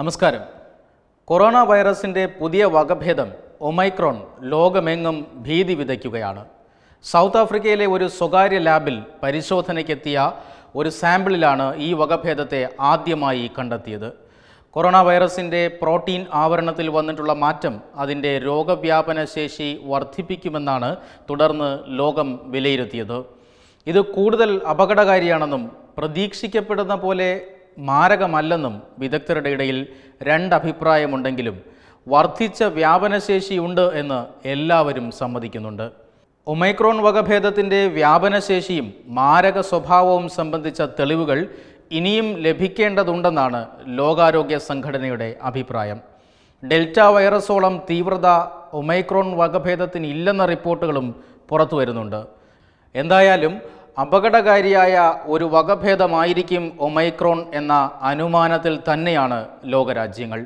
നമസ്കാരം കൊറോണ വൈറസിൻ്റെ പുതിയ വകഭേദം ഒമൈക്രോൺ ലോകമെങ്ങും ഭീതി വിതയ്ക്കുകയാണ് സൗത്ത് ആഫ്രിക്കയിലെ ഒരു സ്വകാര്യ ലാബിൽ പരിശോധനയ്ക്കെത്തിയ ഒരു സാമ്പിളിലാണ് ഈ വകഭേദത്തെ ആദ്യമായി കണ്ടെത്തിയത് കൊറോണ വൈറസിൻ്റെ പ്രോട്ടീൻ ആവരണത്തിൽ വന്നിട്ടുള്ള മാറ്റം അതിൻ്റെ രോഗവ്യാപന ശേഷി വർദ്ധിപ്പിക്കുമെന്നാണ് തുടർന്ന് ലോകം വിലയിരുത്തിയത് ഇത് കൂടുതൽ അപകടകാരിയാണെന്നും പ്രതീക്ഷിക്കപ്പെടുന്ന പോലെ മാരകമല്ലെന്നും വിദഗ്ധരുടെ ഇടയിൽ രണ്ടഭിപ്രായമുണ്ടെങ്കിലും വർദ്ധിച്ച വ്യാപനശേഷിയുണ്ട് എന്ന് എല്ലാവരും സമ്മതിക്കുന്നുണ്ട് ഒമൈക്രോൺ വകഭേദത്തിൻ്റെ വ്യാപനശേഷിയും മാരക സ്വഭാവവും സംബന്ധിച്ച തെളിവുകൾ ഇനിയും ലഭിക്കേണ്ടതുണ്ടെന്നാണ് ലോകാരോഗ്യ സംഘടനയുടെ അഭിപ്രായം ഡെൽറ്റ വൈറസോളം തീവ്രത ഒമൈക്രോൺ വകഭേദത്തിന് ഇല്ലെന്ന റിപ്പോർട്ടുകളും പുറത്തു വരുന്നുണ്ട് എന്തായാലും അപകടകാരിയായ ഒരു വകഭേദമായിരിക്കും ഒമൈക്രോൺ എന്ന അനുമാനത്തിൽ തന്നെയാണ് ലോകരാജ്യങ്ങൾ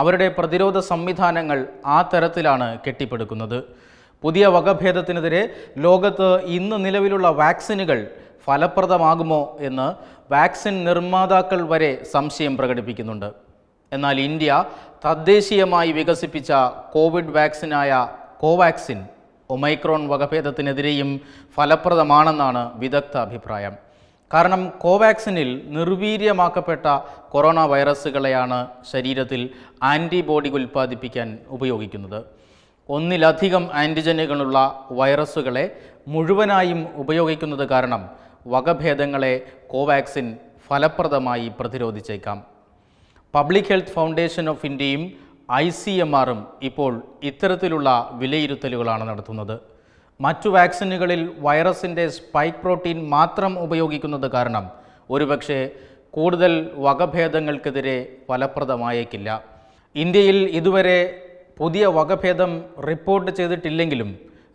അവരുടെ പ്രതിരോധ സംവിധാനങ്ങൾ ആ തരത്തിലാണ് കെട്ടിപ്പടുക്കുന്നത് പുതിയ വകഭേദത്തിനെതിരെ ലോകത്ത് ഇന്ന് നിലവിലുള്ള വാക്സിനുകൾ ഫലപ്രദമാകുമോ എന്ന് വാക്സിൻ നിർമ്മാതാക്കൾ വരെ സംശയം പ്രകടിപ്പിക്കുന്നുണ്ട് എന്നാൽ ഇന്ത്യ തദ്ദേശീയമായി വികസിപ്പിച്ച കോവിഡ് വാക്സിനായ കോവാക്സിൻ ഒമൈക്രോൺ വകഭേദത്തിനെതിരെയും ഫലപ്രദമാണെന്നാണ് വിദഗ്ധ അഭിപ്രായം കാരണം കോവാക്സിനിൽ നിർവീര്യമാക്കപ്പെട്ട കൊറോണ വൈറസുകളെയാണ് ശരീരത്തിൽ ആൻറ്റിബോഡികൾ ഉൽപ്പാദിപ്പിക്കാൻ ഉപയോഗിക്കുന്നത് ഒന്നിലധികം ആൻറ്റിജനുകളുള്ള വൈറസുകളെ മുഴുവനായും ഉപയോഗിക്കുന്നത് കാരണം വകഭേദങ്ങളെ കോവാക്സിൻ ഫലപ്രദമായി പ്രതിരോധിച്ചേക്കാം പബ്ലിക് ഹെൽത്ത് ഫൗണ്ടേഷൻ ഓഫ് ഇന്ത്യയും ഐ സി എം ആറും ഇപ്പോൾ ഇത്തരത്തിലുള്ള വിലയിരുത്തലുകളാണ് നടത്തുന്നത് മറ്റു വാക്സിനുകളിൽ വൈറസിൻ്റെ സ്പൈക്ക് പ്രോട്ടീൻ മാത്രം ഉപയോഗിക്കുന്നത് കാരണം ഒരുപക്ഷെ കൂടുതൽ വകഭേദങ്ങൾക്കെതിരെ ഫലപ്രദമായേക്കില്ല ഇന്ത്യയിൽ ഇതുവരെ പുതിയ വകഭേദം റിപ്പോർട്ട് ചെയ്തിട്ടില്ലെങ്കിലും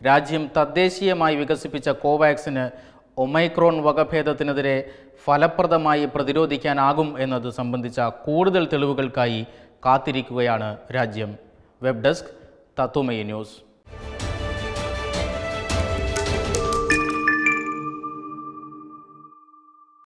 രാജ്യം തദ്ദേശീയമായി വികസിപ്പിച്ച കോവാക്സിന് ഒമൈക്രോൺ വകഭേദത്തിനെതിരെ ഫലപ്രദമായി പ്രതിരോധിക്കാനാകും എന്നത് സംബന്ധിച്ച കൂടുതൽ തെളിവുകൾക്കായി കാത്തിരിക്കുകയാണ് രാജ്യം വെബ് ഡെസ്ക് തത്തുമയ ന്യൂസ്